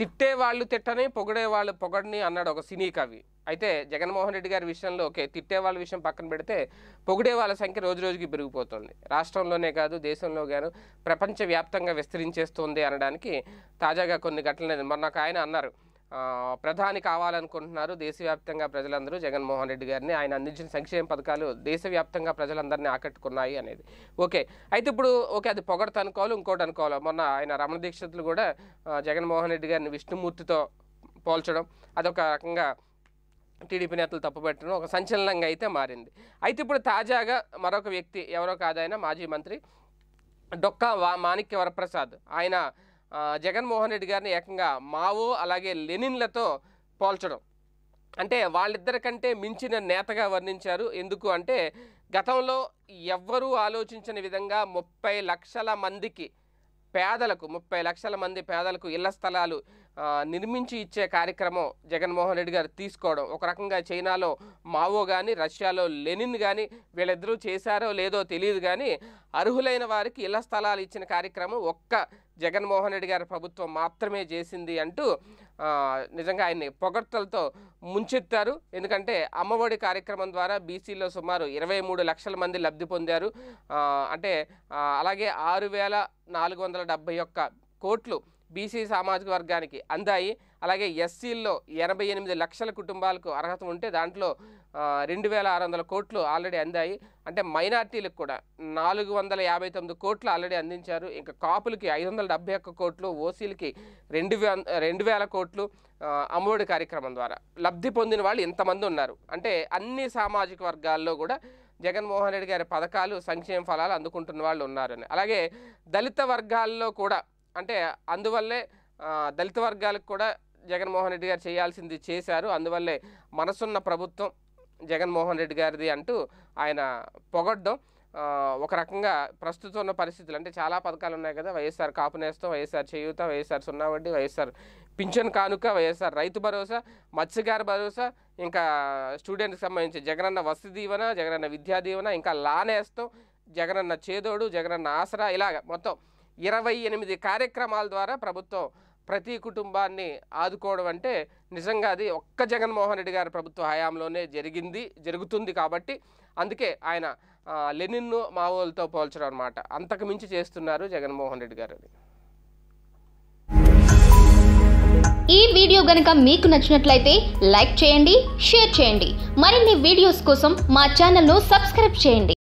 తిట్టే వాళ్ళు తిట్టని పొగిడే వాళ్ళు పొగడని అన్నాడు ఒక సినీ కవి అయితే జగన్మోహన్ రెడ్డి గారి విషయంలో ఓకే తిట్టే వాళ్ళ విషయం పక్కన పెడితే పొగిడే వాళ్ళ సంఖ్య రోజు రోజుకి పెరిగిపోతుంది రాష్ట్రంలోనే కాదు దేశంలో గాను ప్రపంచవ్యాప్తంగా విస్తరించేస్తుంది అనడానికి తాజాగా కొన్ని ఘటనలు మొన్న ఆయన అన్నారు ప్రధాని కావాలనుకుంటున్నారు దేశవ్యాప్తంగా ప్రజలందరూ జగన్మోహన్ రెడ్డి గారిని ఆయన అందించిన సంక్షేమ పథకాలు దేశవ్యాప్తంగా ప్రజలందరినీ ఆకట్టుకున్నాయి అనేది ఓకే అయితే ఇప్పుడు ఓకే అది పొగడత అనుకోవాలి ఇంకోటి అనుకోవాలి మొన్న ఆయన రమణ దీక్షితులు కూడా జగన్మోహన్ రెడ్డి గారిని విష్ణుమూర్తితో పోల్చడం అదొక రకంగా టీడీపీ నేతలు తప్పుపెట్టడం ఒక సంచలనంగా అయితే మారింది అయితే ఇప్పుడు తాజాగా మరొక వ్యక్తి ఎవరో కాదైనా మాజీ మంత్రి డొక్కా వా మాణిక్య వరప్రసాద్ ఆయన జగన్మోహన్ రెడ్డి గారిని ఏకంగా మావో అలాగే లెనిన్లతో పోల్చడం అంటే వాళ్ళిద్దరికంటే మించిన నేతగా వర్ణించారు ఎందుకు అంటే గతంలో ఎవ్వరూ ఆలోచించని విధంగా ముప్పై లక్షల మందికి పేదలకు ముప్పై లక్షల మంది పేదలకు ఇళ్ల స్థలాలు నిర్మించి ఇచ్చే కార్యక్రమం జగన్మోహన్ రెడ్డి గారు తీసుకోవడం ఒక రకంగా చైనాలో మావో కానీ రష్యాలో లెనిన్ కానీ వీళ్ళిద్దరూ చేశారో లేదో తెలియదు కానీ అర్హులైన వారికి ఇళ్ల స్థలాలు ఇచ్చిన కార్యక్రమం ఒక్క జగన్మోహన్ రెడ్డి గారి ప్రభుత్వం మాత్రమే చేసింది అంటూ నిజంగా ఆయన్ని పొగడ్తలతో ముంచెత్తారు ఎందుకంటే అమ్మఒడి కార్యక్రమం ద్వారా బీసీలో సుమారు ఇరవై మూడు లక్షల మంది లబ్ధి పొందారు అంటే అలాగే ఆరు వేల నాలుగు వందల డెబ్బై ఒక్క కోట్లు బీసీ సామాజిక వర్గానికి అందాయి అలాగే ఎస్సీల్లో ఎనభై ఎనిమిది లక్షల కుటుంబాలకు అర్హత ఉంటే దాంట్లో రెండు వేల ఆరు వందల కోట్లు ఆల్రెడీ అందాయి అంటే మైనార్టీలకు కూడా నాలుగు వందల యాభై తొమ్మిది కోట్లు ఆల్రెడీ అందించారు ఇంకా కాపులకి ఐదు వందల డెబ్బై ఒక్క కోట్లు ఓసీలకి రెండు వే రెండు వేల కోట్లు అమ్మఒడి కార్యక్రమం ద్వారా లబ్ధి పొందిన వాళ్ళు ఇంతమంది ఉన్నారు అంటే అన్ని సామాజిక వర్గాల్లో కూడా జగన్మోహన్ రెడ్డి గారి పథకాలు సంక్షేమ ఫలాలు అందుకుంటున్న వాళ్ళు ఉన్నారని అలాగే దళిత వర్గాల్లో కూడా అంటే అందువల్లే దళిత వర్గాలకు కూడా జగన్మోహన్ రెడ్డి గారు చేయాల్సింది చేశారు అందువల్లే మనసున్న ప్రభుత్వం జగన్మోహన్ రెడ్డి గారిది అంటూ ఆయన పొగడ్డం ఒక రకంగా ప్రస్తుతం ఉన్న పరిస్థితులు అంటే చాలా పథకాలు ఉన్నాయి కదా వైఎస్ఆర్ కాపు నేస్తం వైఎస్ఆర్ చేయూత వైఎస్ఆర్ సున్నా వడ్డీ వైఎస్ఆర్ పింఛన్ కానుక వైఎస్ఆర్ రైతు భరోసా మత్స్యకార భరోసా ఇంకా స్టూడెంట్కి సంబంధించి జగనన్న వసతి దీవెన జగనన్న విద్యా దీవెన ఇంకా లానేస్తం జగనన్న చేదోడు జగనన్న ఆసరా ఇలాగ మొత్తం ఇరవై ఎనిమిది కార్యక్రమాల ద్వారా ప్రభుత్వం ప్రతి కుటుంబాన్ని ఆదుకోవడం అంటే నిజంగా అది ఒక్క జగన్మోహన్ రెడ్డి గారి ప్రభుత్వ హయాంలోనే జరిగింది జరుగుతుంది కాబట్టి అందుకే ఆయన లెనిన్ను మావోలతో పోల్చడం అనమాట అంతకు మించి చేస్తున్నారు జగన్మోహన్ రెడ్డి గారు అది ఈ వీడియో గనుక మీకు నచ్చినట్లయితే లైక్ చేయండి షేర్ చేయండి మరిన్ని వీడియోస్ కోసం మా ఛానల్ను సబ్స్క్రైబ్ చేయండి